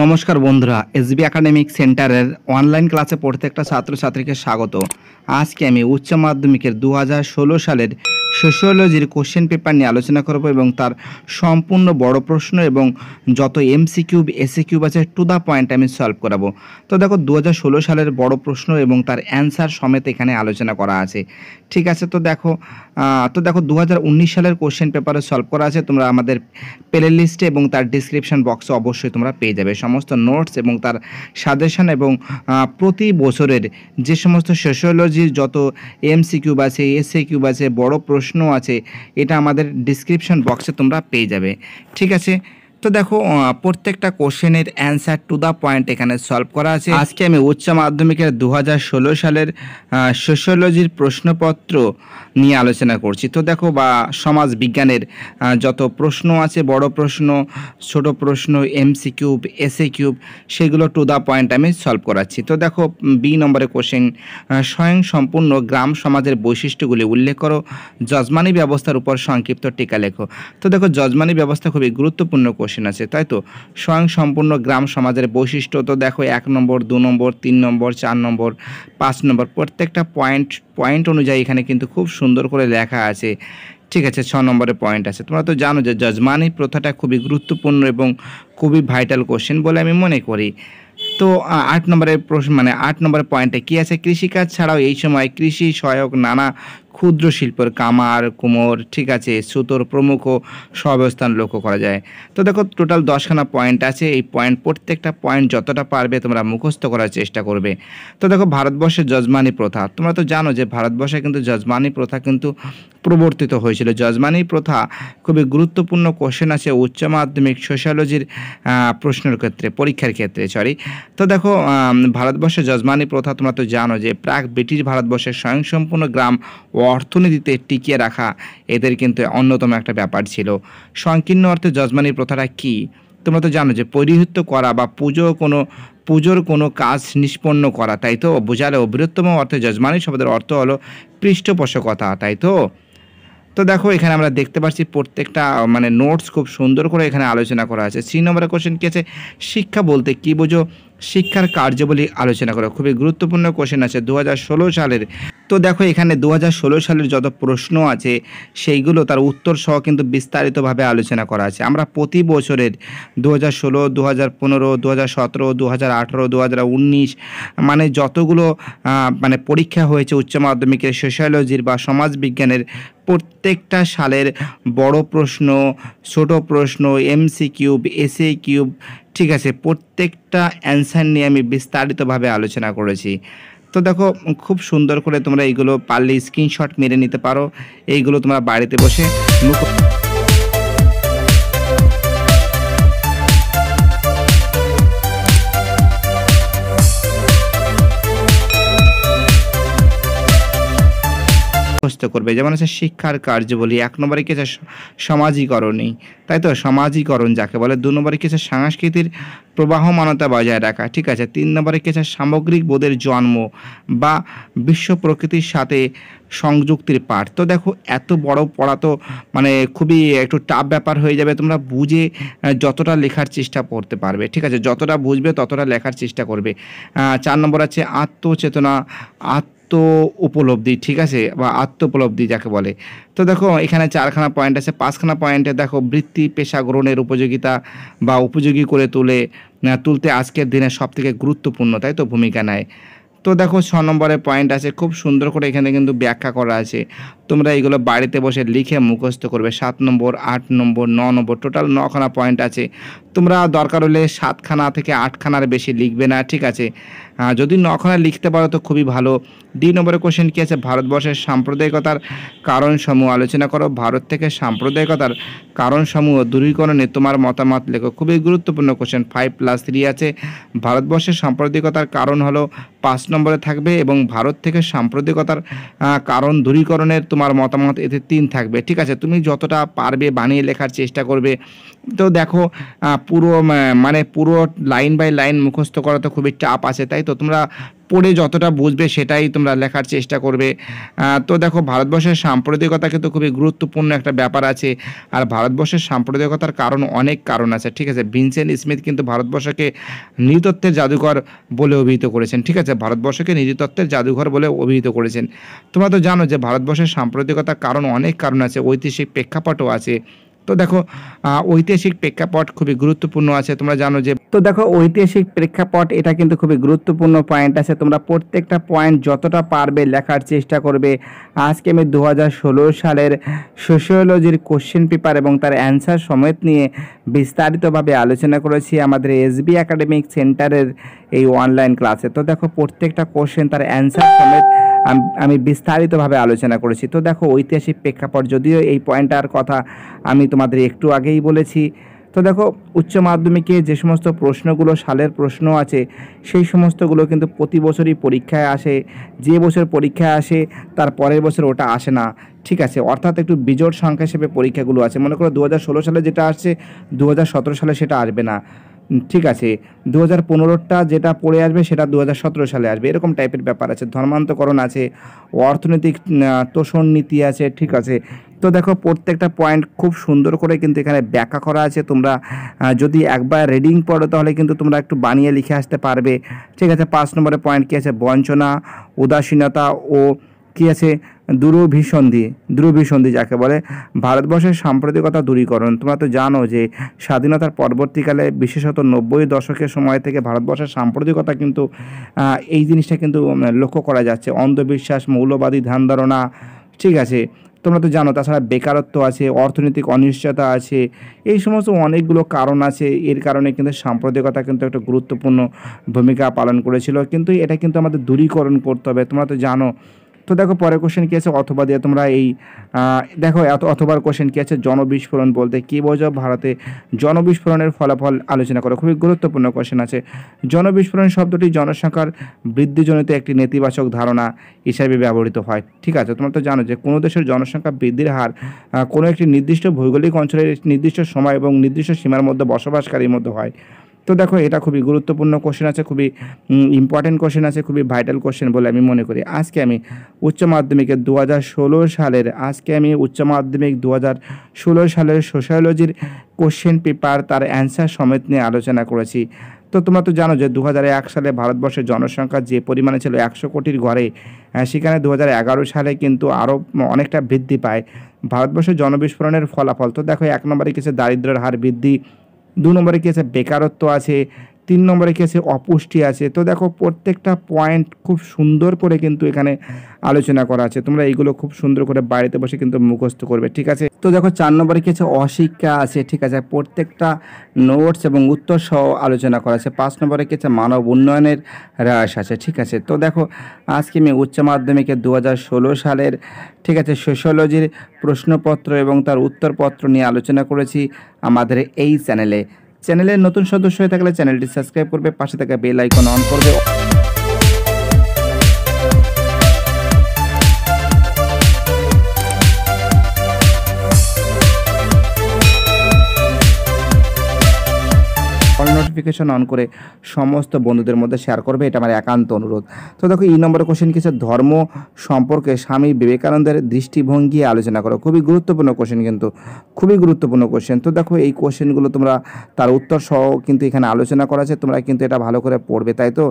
নমস্কার বন্ধুরা SB academic সেন্টারের অনলাইন ক্লাসে প্রত্যেকটা ছাত্রছাত্রীকে স্বাগত আজকে আমি উচ্চ মাধ্যমিকের দু সালের সোশিয়োলজির কোশ্চেন পেপার নিয়ে আলোচনা করব এবং তার সম্পূর্ণ বড় প্রশ্ন এবং যত এমসি কিউব এসি কিউব আছে টু দ্য পয়েন্ট আমি সলভ করাবো তো দেখো দু সালের বড় প্রশ্ন এবং তার অ্যান্সার সমেত এখানে আলোচনা করা আছে ঠিক আছে তো দেখো তো দেখো দু সালের কোশ্চেন পেপারে সলভ করা আছে তোমরা আমাদের প্লে লিস্টে এবং তার ডিসক্রিপশন বক্সে অবশ্যই তোমরা পেয়ে যাবে সমস্ত নোটস এবং তার সাজেশন এবং প্রতি বছরের যে সমস্ত সোশিওলজির যত এম সি কিউব আছে এসএ কিউব আছে বড় প্রশ্ন আছে এটা আমাদের ডিসক্রিপশন বক্সে তোমরা পেয়ে যাবে ঠিক আছে তো দেখো প্রত্যেকটা কোশ্চেনের অ্যান্সার টু দ্য পয়েন্ট এখানে সলভ করা আছে আজকে আমি উচ্চ মাধ্যমিকের দু সালের সোশ্যোলজির প্রশ্নপত্র নিয়ে আলোচনা করছি তো দেখো বা সমাজ বিজ্ঞানের যত প্রশ্ন আছে বড় প্রশ্ন ছোট প্রশ্ন এমসি কিউব এসএ কিউব সেগুলো টু দ্য পয়েন্ট আমি সলভ করাচ্ছি তো দেখো বি নম্বরে কোশ্চেন স্বয়ং সম্পূর্ণ গ্রাম সমাজের বৈশিষ্ট্যগুলি উল্লেখ করো যজমানি ব্যবস্থার উপর সংক্ষিপ্ত টিকা লেখো তো দেখো যজমানি ব্যবস্থা খুবই গুরুত্বপূর্ণ কোশ্চেন উদাসীন আছে তাই তো স্বয়ং সম্পূর্ণ গ্রাম সমাজের বৈশিষ্ট্য তো দেখো এক নম্বর দু নম্বর তিন নম্বর চার নম্বর পাঁচ নম্বর প্রত্যেকটা পয়েন্ট পয়েন্ট অনুযায়ী এখানে কিন্তু খুব সুন্দর করে লেখা আছে ঠিক আছে ছ নম্বরের পয়েন্ট আছে তোমরা তো জানো যে যজমানি প্রথাটা খুবই গুরুত্বপূর্ণ এবং খুবই ভাইটাল কোশ্চেন বলে আমি মনে করি তো আট নম্বরের প্রশ্ন মানে আট নম্বরের পয়েন্টে কী আছে কৃষিকাজ ছাড়াও এই সময় কৃষি সহায়ক নানা ক্ষুদ্র শিল্পের কামার কুমোর ঠিক আছে সুতোর প্রমুখ সবস্থান লক্ষ্য করা যায় তো দেখো টোটাল দশখানা পয়েন্ট আছে এই পয়েন্ট প্রত্যেকটা পয়েন্ট যতটা পারবে তোমরা মুখস্থ করার চেষ্টা করবে তো দেখো ভারতবর্ষের যজমানি প্রথা তোমরা তো জানো যে ভারতবর্ষে কিন্তু যজমানি প্রথা কিন্তু প্রবর্তিত হয়েছিল যজমানি প্রথা খুবই গুরুত্বপূর্ণ কোশ্চেন আছে উচ্চ মাধ্যমিক সোশ্যালজির প্রশ্নের ক্ষেত্রে পরীক্ষার ক্ষেত্রে সরি তো দেখো ভারতবর্ষের যজমানি প্রথা তোমরা তো জানো যে প্রাক ব্রিটিশ ভারতবর্ষের স্বয়ংসম্পূর্ণ গ্রাম ও অর্থনীতিতে টিকিয়ে রাখা এদের কিন্তু অন্যতম একটা ব্যাপার ছিল সংকীর্ণ অর্থে জজমানির প্রথাটা কী তোমরা তো জানো যে পরিহিত করা বা পুজো কোনো পুজোর কোনো কাজ নিষ্পন্ন করা তাই তো বোঝালে বৃহত্তম অর্থে যজমানি শব্দের অর্থ হলো পৃষ্ঠপোষকতা তাই তো তো দেখো এখানে আমরা দেখতে পাচ্ছি প্রত্যেকটা মানে নোটস খুব সুন্দর করে এখানে আলোচনা করা আছে সি নম্বরের কোশ্চেন কি আছে শিক্ষা বলতে কী বোঝো শিক্ষার কার্যবলী আলোচনা করা খুবই গুরুত্বপূর্ণ কোশ্চেন আছে দু সালের তো দেখো এখানে দু সালের যত প্রশ্ন আছে সেইগুলো তার উত্তর সহ কিন্তু বিস্তারিতভাবে আলোচনা করা আছে আমরা প্রতি বছরের দু হাজার ষোলো দু হাজার পনেরো দু হাজার সতেরো দু হাজার আঠেরো দু হাজার উনিশ মানে যতগুলো মানে পরীক্ষা হয়েছে উচ্চ মাধ্যমিকের সোশ্যালজির বা সমাজবিজ্ঞানের প্রত্যেকটা সালের বড় প্রশ্ন ছোট প্রশ্ন এমসি কিউব এসএ কিউব ঠিক আছে প্রত্যেকটা অ্যান্সার নিয়ে আমি বিস্তারিতভাবে আলোচনা করেছি তো দেখো খুব সুন্দর করে তোমরা এইগুলো পারলে স্ক্রিনশট মেরে নিতে পারো এইগুলো তোমরা বাড়িতে বসে মুখস্থ করবে যেমন আছে শিক্ষার বলি এক নম্বরে কী আছে সমাজীকরণই তাই তো সমাজীকরণ যাকে বলে দু নম্বরে কি আছে প্রবাহ প্রবাহমানতা বজায় রাখা ঠিক আছে তিন নম্বরে কী আছে সামগ্রিক বোধের জন্ম বা বিশ্ব প্রকৃতির সাথে সংযুক্তির পাঠ তো দেখো এত বড় পড়া তো মানে খুবই একটু টাফ ব্যাপার হয়ে যাবে তোমরা বুঝে যতটা লেখার চেষ্টা করতে পারবে ঠিক আছে যতটা বুঝবে ততটা লেখার চেষ্টা করবে চার নম্বর আছে আত্মচেতনা আত্ম আত্ম উপলব্ধি ঠিক আছে বা আত্ম উপলব্ধি যাকে বলে তো দেখো এখানে চারখানা পয়েন্ট আছে পাঁচখানা পয়েন্টে দেখো বৃত্তি পেশা গ্রহণের উপযোগিতা বা উপযোগী করে তুলে তুলতে আজকের দিনে সব থেকে গুরুত্বপূর্ণ তাই তো ভূমিকা নেয় তো দেখো ছ নম্বরের পয়েন্ট আছে খুব সুন্দর করে এখানে কিন্তু ব্যাখ্যা করা আছে তোমরা এগুলো বাড়িতে বসে লিখে মুখস্থ করবে সাত নম্বর আট নম্বর ন নম্বর টোটাল নখানা পয়েন্ট আছে তোমরা দরকার হলে সাতখানা থেকে আটখানার বেশি লিখবে না ঠিক আছে যদি নখানা লিখতে পারো তো খুবই ভালো দুই নম্বরের কোশ্চেন কী আছে ভারতবর্ষের সাম্প্রদায়িকতার কারণসমূহ আলোচনা করো ভারত থেকে সাম্প্রদায়িকতার কারণসমূহ দূরীকরণে তোমার মতামত লেখো খুবই গুরুত্বপূর্ণ কোশ্চেন ফাইভ প্লাস থ্রি আছে ভারতবর্ষের সাম্প্রদায়িকতার কারণ হলো পাঁচ নম্বরে থাকবে এবং ভারত থেকে সাম্প্রদায়িকতার কারণ দূরীকরণের তোমার মতামত এতে তিন থাকবে ঠিক আছে তুমি যতটা পারবে বানিয়ে লেখার চেষ্টা করবে তো দেখো পুরো মানে পুরো লাইন বাই লাইন মুখস্থ করা তো খুবই চাপ আছে তাই তো তোমরা পড়ে যতটা বুঝবে সেটাই তোমরা লেখার চেষ্টা করবে তো দেখো ভারতবর্ষের সাম্প্রদায়িকতা কিন্তু খুবই গুরুত্বপূর্ণ একটা ব্যাপার আছে আর ভারতবর্ষের সাম্প্রদায়িকতার কারণ অনেক কারণ আছে ঠিক আছে ভিনসেন স্মিথ কিন্তু ভারতবর্ষকে নৃতত্ত্বের জাদুঘর বলে অভিহিত করেছেন ঠিক আছে ভারতবর্ষকে নৃতত্ত্বের জাদুঘর বলে অভিহিত করেছেন তোমরা তো জানো যে ভারতবর্ষের সাম্প্রদায়িকতার কারণ অনেক কারণ আছে ঐতিহাসিক প্রেক্ষাপটও আছে তো দেখো ঐতিহাসিক প্রেক্ষাপট খুবই গুরুত্বপূর্ণ আছে তোমরা জানো যে তো দেখো ঐতিহাসিক প্রেক্ষাপট এটা কিন্তু খুবই গুরুত্বপূর্ণ পয়েন্ট আছে তোমরা প্রত্যেকটা পয়েন্ট যতটা পারবে লেখার চেষ্টা করবে আজকে আমি দু সালের সোশিওলজির কোশ্চেন পেপার এবং তার অ্যান্সার সমেত নিয়ে বিস্তারিতভাবে আলোচনা করেছি আমাদের এসবি একাডেমিক সেন্টারের এই অনলাইন ক্লাসে তো দেখো প্রত্যেকটা কোশ্চেন তার অ্যান্সার সমেত আমি বিস্তারিতভাবে আলোচনা করেছি তো দেখো ঐতিহাসিক প্রেক্ষাপট যদিও এই পয়েন্টটার কথা আমি তোমাদের একটু আগেই বলেছি তো দেখো উচ্চ মাধ্যমিকে যে সমস্ত প্রশ্নগুলো সালের প্রশ্ন আছে সেই সমস্তগুলো কিন্তু প্রতি বছরই পরীক্ষায় আসে যে বছর পরীক্ষায় আসে তার পরের বছর ওটা আসে না ঠিক আছে অর্থাৎ একটু বিজোট সংখ্যা হিসেবে পরীক্ষাগুলো আছে মনে করো দু সালে যেটা আসছে দু সালে সেটা আসবে না ঠিক আছে দু হাজার পনেরোটা যেটা পড়ে আসবে সেটা দু হাজার সতেরো সালে আসবে এরকম টাইপের ব্যাপার আছে ধর্মান্তকরণ আছে অর্থনৈতিক তোষণ নীতি আছে ঠিক আছে তো দেখো প্রত্যেকটা পয়েন্ট খুব সুন্দর করে কিন্তু এখানে ব্যাখ্যা করা আছে তোমরা যদি একবার রিডিং পড়ো তাহলে কিন্তু তোমরা একটু বানিয়ে লিখে আসতে পারবে ঠিক আছে পাঁচ নম্বরের পয়েন্ট কী আছে বঞ্চনা উদাসীনতা ও কি আছে দূরভিসন্ধি দূরভিসন্ধি যাকে বলে ভারতবর্ষের সাম্প্রতিকতা দূরীকরণ তোমরা তো জানো যে স্বাধীনতার পরবর্তীকালে বিশেষত নব্বই দশকের সময় থেকে ভারতবর্ষের সাম্প্রতিকতা কিন্তু এই জিনিসটা কিন্তু লক্ষ্য করা যাচ্ছে অন্ধবিশ্বাস মৌলবাদী ধ্যান ধারণা ঠিক আছে তোমরা তো জানো তাছাড়া বেকারত্ব আছে অর্থনৈতিক অনিশ্চয়তা আছে এই সমস্ত অনেকগুলো কারণ আছে এর কারণে কিন্তু সাম্প্রদায়িকতা কিন্তু একটা গুরুত্বপূর্ণ ভূমিকা পালন করেছিল কিন্তু এটা কিন্তু আমাদের দূরীকরণ করতে হবে তোমরা তো জানো তো দেখো পরের কোশ্চেন কী আছে অথবা দিয়ে তোমরা এই দেখো এত অথবার কোশ্চেন কী আছে জনবিস্ফোরণ বলতে কী বোঝো ভারতে জনবিস্ফোরণের ফলাফল আলোচনা করো খুবই গুরুত্বপূর্ণ কোশ্চেন আছে জনবিস্ফোরণ শব্দটি জনসংখ্যার বৃদ্ধিজনিত একটি নেতিবাচক ধারণা হিসাবে ব্যবহৃত হয় ঠিক আছে তোমরা তো জানো যে কোনো দেশের জনসংখ্যা বৃদ্ধির হার কোনো একটি নির্দিষ্ট ভৌগোলিক অঞ্চলের নির্দিষ্ট সময় এবং নির্দিষ্ট সীমার মধ্যে বসবাসকারীর মধ্যে হয় তো দেখো এটা খুবই গুরুত্বপূর্ণ কোশ্চেন আছে খুবই ইম্পর্টেন্ট কোশ্চেন আছে খুবই ভাইটাল কোশ্চেন বলে আমি মনে করি আজকে আমি উচ্চ মাধ্যমিকের দু সালের আজকে আমি উচ্চ মাধ্যমিক দু সালের সোশ্যালজির কোশ্চেন পেপার তার অ্যান্সার সমেত নিয়ে আলোচনা করেছি তো তোমরা তো জানো যে দু সালে ভারতবর্ষের জনসংখ্যা যে পরিমাণে ছিল একশো কোটির ঘরে সেখানে দু সালে কিন্তু আরও অনেকটা বৃদ্ধি পায় ভারতবর্ষের জনবিস্ফোরণের ফলাফল তো দেখো এক নম্বরে কিছু দারিদ্রের হার বৃদ্ধি দু নম্বরে কী আছে বেকারত্ব আছে তিন নম্বরে কী আছে অপুষ্টি আছে তো দেখো প্রত্যেকটা পয়েন্ট খুব সুন্দর করে কিন্তু এখানে আলোচনা করা আছে তোমরা এইগুলো খুব সুন্দর করে বাড়িতে বসে কিন্তু মুখস্থ করবে ঠিক আছে তো দেখো চার নম্বরে কি আছে অশিক্ষা আছে ঠিক আছে প্রত্যেকটা নোটস এবং উত্তর সহ আলোচনা করা আছে পাঁচ নম্বরে কি আছে মানব উন্নয়নের হ্রাস আছে ঠিক আছে তো দেখো আজকে আমি উচ্চ মাধ্যমিকে দু সালের ঠিক আছে সোশ্যোলজির প্রশ্নপত্র এবং তার উত্তরপত্র নিয়ে আলোচনা করেছি আমাদের এই চ্যানেলে চ্যানেলের নতুন সদস্য হয়ে থাকলে চ্যানেলটি সাবস্ক্রাইব করবে পাশে থাকা বেল আইকন অন করবে নোটিফিকেশন অন করে সমস্ত বন্ধুদের মধ্যে শেয়ার করবে এটা আমার একান্ত অনুরোধ তো দেখো এই নম্বরের কোশ্চেন কিছু ধর্ম সম্পর্কে স্বামী বিবেকানন্দের দৃষ্টিভঙ্গি আলোচনা করো খুবই গুরুত্বপূর্ণ কোশ্চেন কিন্তু খুবই গুরুত্বপূর্ণ কোশ্চেন তো দেখো এই কোশ্চেনগুলো তোমরা তার উত্তর সহ কিন্তু এখানে আলোচনা করা আছে তোমরা কিন্তু এটা ভালো করে পড়বে তাই তো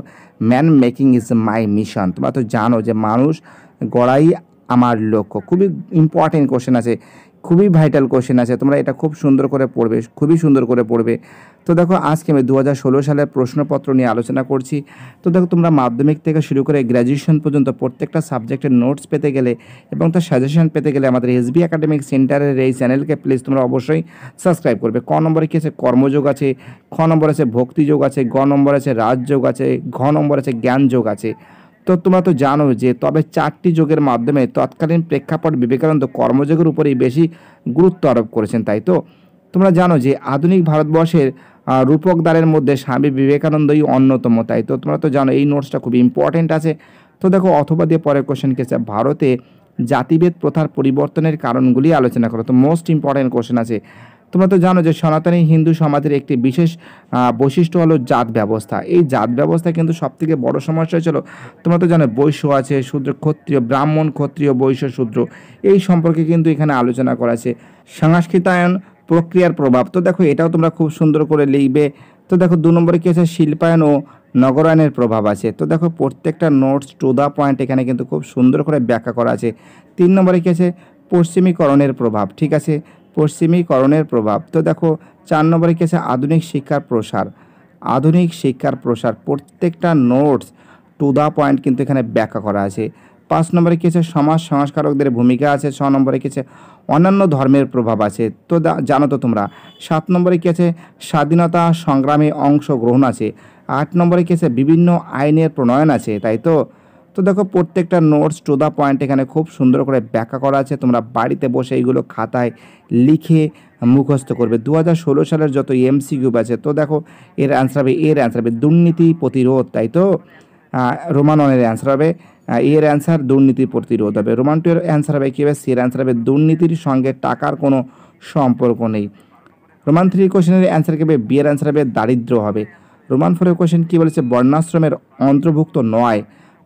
man making is my mission তোমরা তো জানো যে মানুষ গড়াই আমার লক্ষ্য খুবই ইম্পর্টেন্ট কোশ্চেন আছে খুবই ভাইটাল কোশ্চেন আছে তোমরা এটা খুব সুন্দর করে পড়বে খুবই সুন্দর করে পড়বে তো দেখো আজকে আমি দু সালের প্রশ্নপত্র নিয়ে আলোচনা করছি তো দেখো তোমরা মাধ্যমিক থেকে শুরু করে গ্র্যাজুয়েশন পর্যন্ত প্রত্যেকটা সাবজেক্টের নোটস পেতে গেলে এবং তার সাজেশন পেতে গেলে আমাদের এসবি একাডেমিক সেন্টারের এই চ্যানেলকে প্লিজ তোমরা অবশ্যই সাবস্ক্রাইব করবে ক নম্বরে কী আছে কর্মযোগ আছে খ নম্বর আছে ভক্তিযোগ আছে গ নম্বর আছে রাজযোগ আছে ঘ নম্বর আছে জ্ঞানযোগ আছে তো তোমরা তো জানো যে তবে চারটি যোগের মাধ্যমে তৎকালীন প্রেক্ষাপট বিবেকানন্দ কর্মযোগের উপরেই বেশি গুরুত্ব আরোপ করেছেন তাই তো তোমরা জানো যে আধুনিক ভারতবর্ষের রূপকদারের মধ্যে স্বামী বিবেকানন্দই অন্যতম তাই তো তোমরা তো জানো এই নোটসটা খুব ইম্পর্টেন্ট আছে তো দেখো অথবা দিয়ে পরের কোশ্চেন কেছে ভারতে জাতিভেদ প্রথার পরিবর্তনের কারণগুলি আলোচনা করো তো মোস্ট ইম্পর্টেন্ট কোশ্চেন আছে তোমরা তো জানো যে সনাতনী হিন্দু সমাজের একটি বিশেষ বৈশিষ্ট্য হলো জাত ব্যবস্থা এই জাত ব্যবস্থা কিন্তু সবথেকে বড় সমস্যা ছিল তোমরা তো জানো বৈশ্য আছে শূদ্র ক্ষত্রিয় ব্রাহ্মণ ক্ষত্রিয় বৈশ্য শূদ্র এই সম্পর্কে কিন্তু এখানে আলোচনা করা আছে সংস্কৃতায়ন প্রক্রিয়ার প্রভাব তো দেখো এটাও তোমরা খুব সুন্দর করে লিখবে তো দেখো দু নম্বরে কী আছে শিল্পায়ন ও নগরায়নের প্রভাব আছে তো দেখো প্রত্যেকটা নোটস টু দ্য পয়েন্ট এখানে কিন্তু খুব সুন্দর করে ব্যাখ্যা করা আছে তিন নম্বরে কী আছে পশ্চিমীকরণের প্রভাব ঠিক আছে পশ্চিমীকরণের প্রভাব তো দেখো চার নম্বরে কেছে আধুনিক শিক্ষার প্রসার আধুনিক শিক্ষার প্রসার প্রত্যেকটা নোটস টু দ্য পয়েন্ট কিন্তু এখানে ব্যাখ্যা করা আছে পাঁচ নম্বরে কী আছে সমাজ সংস্কারকদের ভূমিকা আছে ছ নম্বরে কী অন্যান্য ধর্মের প্রভাব আছে তো জানো তো তোমরা সাত নম্বরে কেছে স্বাধীনতা সংগ্রামে অংশগ্রহণ আছে আট নম্বরে কেছে বিভিন্ন আইনের প্রণয়ন আছে তাই তো তো দেখো প্রত্যেকটা নোটস টু দ্য পয়েন্ট এখানে খুব সুন্দর করে ব্যাখ্যা করা আছে তোমরা বাড়িতে বসে এইগুলো খাতায় লিখে মুখস্থ করবে দু সালের যত এমসিকিউব আছে তো দেখো এর অ্যান্সার হবে এর অ্যান্সার হবে দুর্নীতি প্রতিরোধ তাই তো রোমান ওয়ানের অ্যান্সার হবে এর অ্যান্সার দুর্নীতি প্রতিরোধ হবে রোমান টু এর অ্যান্সার হবে কী হবে সে এর অ্যান্সার হবে দুর্নীতির সঙ্গে টাকার কোনো সম্পর্ক নেই রোমান থ্রি কোশ্চেনের অ্যান্সার কী হবে বি অ্যান্সার হবে দারিদ্র হবে রোমান ফোরের কোশ্চেন কী বলেছে বর্ণাশ্রমের অন্তর্ভুক্ত নয়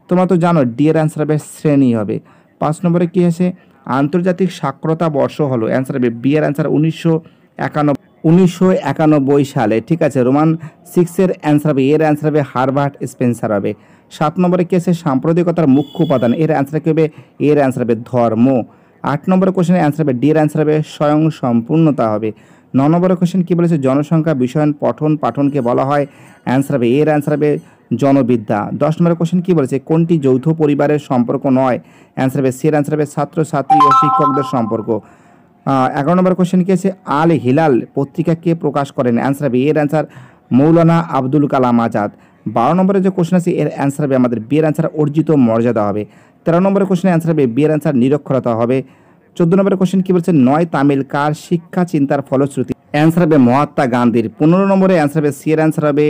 তোমরা তো জানো ডি এর অ্যান্সার হবে শ্রেণী হবে পাঁচ নম্বরে কী আছে আন্তর্জাতিক সাক্ষরতা বর্ষ হলো অ্যান্সার হবে বি এর অ্যান্সার উনিশশো একানব্বই উনিশশো একানব্বই সালে ঠিক আছে রোমান সিক্সের অ্যান্সার হবে এর অ্যান্সার হবে হারভার্ট স্পেন্সার হবে সাত নম্বরে কী আছে সাম্প্রতিকতার মুখ্য উপাদান এর অ্যান্সার কী হবে এর অ্যান্সার হবে ধর্ম আট নম্বর কোশ্চেনের অ্যান্সার হবে ডি এর অ্যান্সার হবে স্বয়ং সম্পূর্ণতা হবে ন নম্বরের কোশ্চেন কী বলেছে জনসংখ্যা বিষয়ন পঠন পাঠনকে বলা হয় অ্যান্সার হবে এর অ্যান্সার হবে জনবিদ্যা দশ নম্বরের কোশ্চেন কী বলেছে কোনটি যৌথ পরিবারের সম্পর্ক নয় অ্যান্সার হবে সের অ্যান্সার হবে ছাত্র ছাত্রী ও শিক্ষকদের সম্পর্ক এগারো নম্বর কোশ্চেন কি আছে আল হিলাল পত্রিকা কে প্রকাশ করেন অ্যান্সার হবে এর অ্যান্সার মৌলানা আব্দুল কালাম আজাদ বারো নম্বরে যে কোশ্চেন আছে এর অ্যান্সার হবে আমাদের বিয়ের অ্যান্সার অর্জিত মর্যাদা হবে তেরো নম্বরের কোশ্চেনের অ্যান্সার হবে বিয়ের অ্যান্সার নিরক্ষরতা হবে চোদ্দো নম্বরের কোশ্চেন কী বলছে নয় তামিল কার শিক্ষা চিন্তার ফলশ্রুতি অ্যান্সার হবে মহাত্মা গান্ধীর পনেরো নম্বরে অ্যান্সার হবে সি এর অ্যান্সার হবে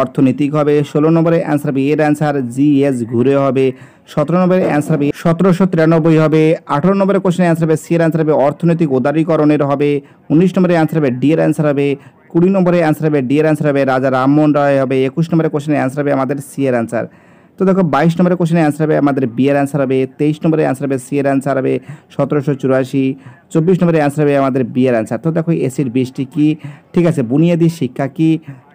অর্থনৈতিক হবে ষোলো নম্বরে অ্যান্সার হবে এর অ্যান্সার জি এস ঘুরে হবে সতেরো নম্বরের অ্যান্সার হবে সতেরোশো তিরানব্বই হবে আঠারো নম্বরে কোশ্চেনের অ্যান্সার হবে সি এর অ্যান্সার হবে অর্থনৈতিক উদারীকরণের হবে উনিশ নম্বরে অ্যান্সার হবে ডি এর অ্যান্সার হবে কুড়ি নম্বরে অ্যান্সার হবে ডি এর অ্যান্সার হবে রাজা রামমোহন রায় হবে একুশ নম্বরের কোশ্চেনের অ্যান্সার হবে আমাদের সি এর অ্যান্সার তো দেখো বাইশ নম্বরে কোশ্চেনের অ্যান্সার হবে আমাদের বি এর অ্যান্সার হবে তেইশ নম্বরে অ্যান্সার হবে সি এর অ্যান্সার হবে সতেরোশো চুরাশি চব্বিশ নম্বরের অ্যান্সার হবে আমাদের বি এর অ্যান্সার তো দেখো এসির বৃষ্টি কী ঠিক আছে বুনিয়াদী শিক্ষা কী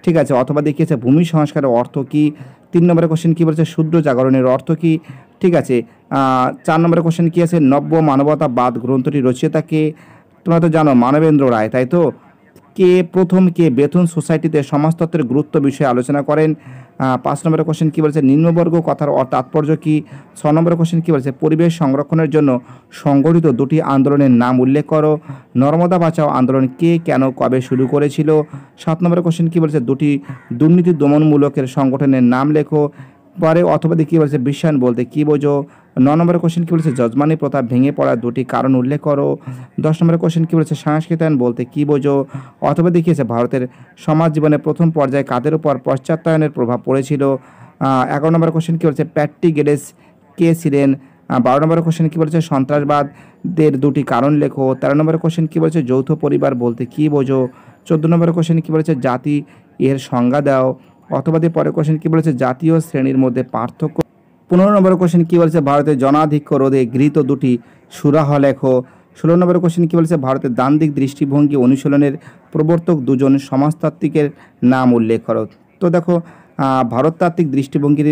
ঠিক আছে অথবা দেখিয়েছে ভূমি সংস্কারের অর্থ কি তিন নম্বরের কোশ্চেন কী বলেছে শূদ্র জাগরণের অর্থ কি ঠিক আছে চার নম্বরের কোশ্চেন কী আছে নব্য মানবতাবাদ গ্রন্থটি রচিয়তা কে তোমরা তো জানো মানবেন্দ্র রায় তাই তো কে প্রথম কে বেতন সোসাইটিতে সমাজতত্ত্বের গুরুত্ব বিষয়ে আলোচনা করেন পাঁচ নম্বরের কোশ্চেন কী বলছে নিম্নবর্গ কথার তাৎপর্য কী ছ নম্বরের কোশ্চেন কী বলেছে পরিবেশ সংরক্ষণের জন্য সংগঠিত দুটি আন্দোলনের নাম উল্লেখ করো নর্মদা বাঁচাও আন্দোলন কে কেন কবে শুরু করেছিল সাত নম্বরের কোশ্চেন কী বলেছে দুটি দুর্নীতি দমনমূলকের সংগঠনের নাম লেখো পরে অথবা কী বলেছে বিশ্বায়ন বলতে কী বোঝো ন নম্বরের কোশ্চেন কী বলেছে যজমানি প্রথা ভেঙে পড়ার দুটি কারণ উল্লেখ করো দশ নম্বরের কোশ্চেন কী বলেছে সংস্কৃতায়ন বলতে কী বোঝো অথবা দেখিয়েছে ভারতের সমাজ জীবনে প্রথম পর্যায়ে কাদের উপর পশ্চাত্তায়নের প্রভাব পড়েছিল এগারো নম্বর কোশ্চেন কী বলেছে প্যাট্টি গেডেস কে ছিলেন বারো নম্বর কোশ্চেন কী বলেছে সন্ত্রাসবাদের দুটি কারণ লেখো তেরো নম্বর কোশ্চেন কী বলেছে যৌথ পরিবার বলতে কী বোঝো চোদ্দো নম্বর কোশ্চেন কী বলেছে জাতি এর সংজ্ঞা দাও অথবা পরে কোশ্চেন কী বলেছে জাতীয় শ্রেণীর মধ্যে পার্থক্য পনেরো নম্বর কোশ্চেন কী বলছে ভারতের জনাধিক্য রোধে গৃহীত দুটি সুরাহ লেখো ষোলো নম্বর কোশ্চেন কী বলছে ভারতের দান্দিক দৃষ্টিভঙ্গি অনুশীলনের প্রবর্তক দুজন সমাজতাত্ত্বিকের নাম উল্লেখ করো তো দেখো ভারততাত্ত্বিক দৃষ্টিভঙ্গির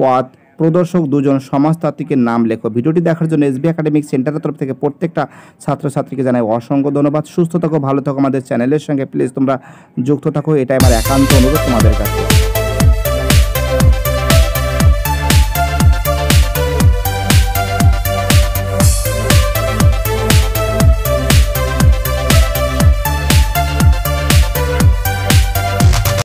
পথ প্রদর্শক দুজন সমাজতাত্ত্বিকের নাম লেখো ভিডিওটি দেখার জন্য এসবি একাডেমিক সেন্টারের তরফ থেকে প্রত্যেকটা ছাত্রছাত্রীকে জানাই অসংখ্য ধন্যবাদ সুস্থ থাকো ভালো থাকো আমাদের চ্যানেলের সঙ্গে প্লিজ তোমরা যুক্ত থাকো এটাই আমার একান্ত অনুরোধ তোমাদের কাছে